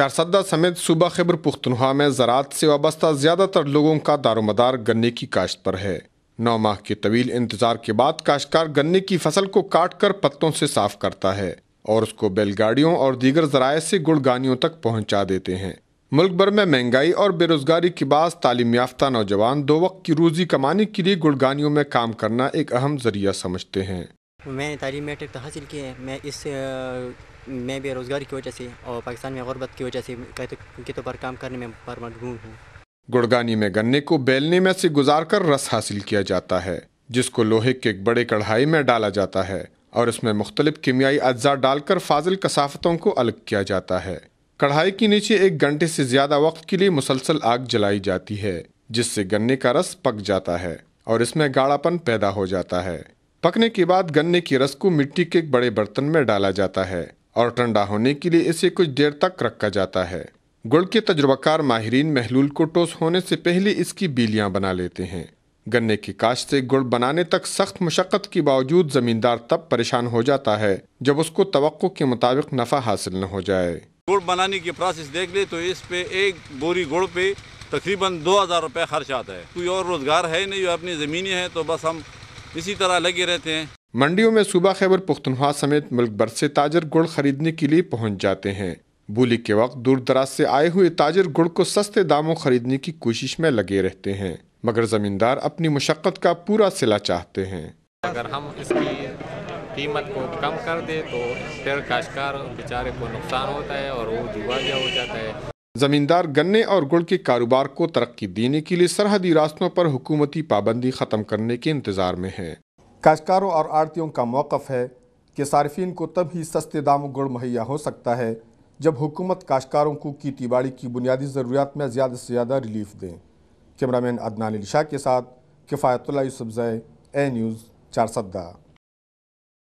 चारसदा समेत सूबा खैबर पुख्तनख्वा में ज़रात से वाबस्ता ज़्यादातर लोगों का दारोमदार गन्ने की काश्त पर है नौ माह के तवील इंतज़ार के बाद काश्तकार गन्ने की फसल को काट कर पत्तों से साफ करता है और उसको बैलगाड़ियों और दीगर जराए से गुड़गानियों तक पहुँचा देते हैं मुल्क भर में महंगाई और बेरोजगारी के बाद तालीम याफ्ता नौजवान दो वक्त की रोजी कमाने के लिए गुड़गानियों में काम करना एक अहम जरिया समझते हैं मैंने तालीम तो हासिल की है मैं इस मैं बेरोज़गारी की वजह से और पाकिस्तान में गुरबत की वजह से कितों पर काम करने में पर मजबूर हूँ गुड़गानी में गन्ने को बेलने में से गुजार कर रस हासिल किया जाता है जिसको लोहे के एक बड़े कढ़ाई में डाला जाता है और इसमें मुख्तलिफ कीमियाई अज्जा डालकर फाजिल कसाफतों को अलग किया जाता है कढ़ाई के नीचे एक घंटे से ज़्यादा वक्त के लिए मुसलसल आग जलाई जाती है जिससे गन्ने का रस पक जाता है और इसमें गाढ़ापन पैदा हो जाता है पकने के बाद गन्ने की रस को मिट्टी के एक बड़े बर्तन में डाला जाता है और ठंडा होने के लिए इसे कुछ देर तक रखा जाता है गुड़ के तजुर्बाकार माहरीन महलूल को टोस होने से पहले इसकी बीलियां बना लेते हैं गन्ने की काश से गुड़ बनाने तक सख्त मशक्क़त के बावजूद ज़मींदार तब परेशान हो जाता है जब उसको तो के मुताबिक नफ़ा हासिल न हो जाए गुड़ बनाने की प्रोसेस देख ले तो इस पे एक बोरी गुड़ पे तकरीबन दो हज़ार रुपये खर्च आता है कोई और रोज़गार है नहीं अपनी ज़मीनें हैं तो बस हम इसी तरह लगे रहते हैं मंडियों में सुबह खैबर पुख्तनवा समेत मुल्क भर से ताजर गुड़ खरीदने के लिए पहुंच जाते हैं बोली के वक्त दूर दराज से आए हुए ताजर गुड़ को सस्ते दामों खरीदने की कोशिश में लगे रहते हैं मगर जमींदार अपनी मशक्क़त का पूरा सिला चाहते हैं अगर हम इसकी कीमत को कम कर दे तो फिर काश्तकार बेचारे को नुकसान होता है और वो दिवालिया हो जाता है जमींदार गन्ने और गुड़ के कारोबार को तरक्की देने के लिए सरहदी रास्तों पर हुकूमती पाबंदी ख़त्म करने के इंतज़ार में है काश्तकारों और आड़तियों का मौकफ है कि सार्फिन को तब ही सस्ते दाम गुड़ मुहैया हो सकता है जब हुकूमत काश्तकारों को खेती बाड़ी की बुनियादी ज़रूरियात में ज़्यादा से ज़्यादा रिलीफ दें कैमरामैन अदनान शाह के साथ किफ़ायतुल्ला यूसुफ़ ए न्यूज़ चार सद्दा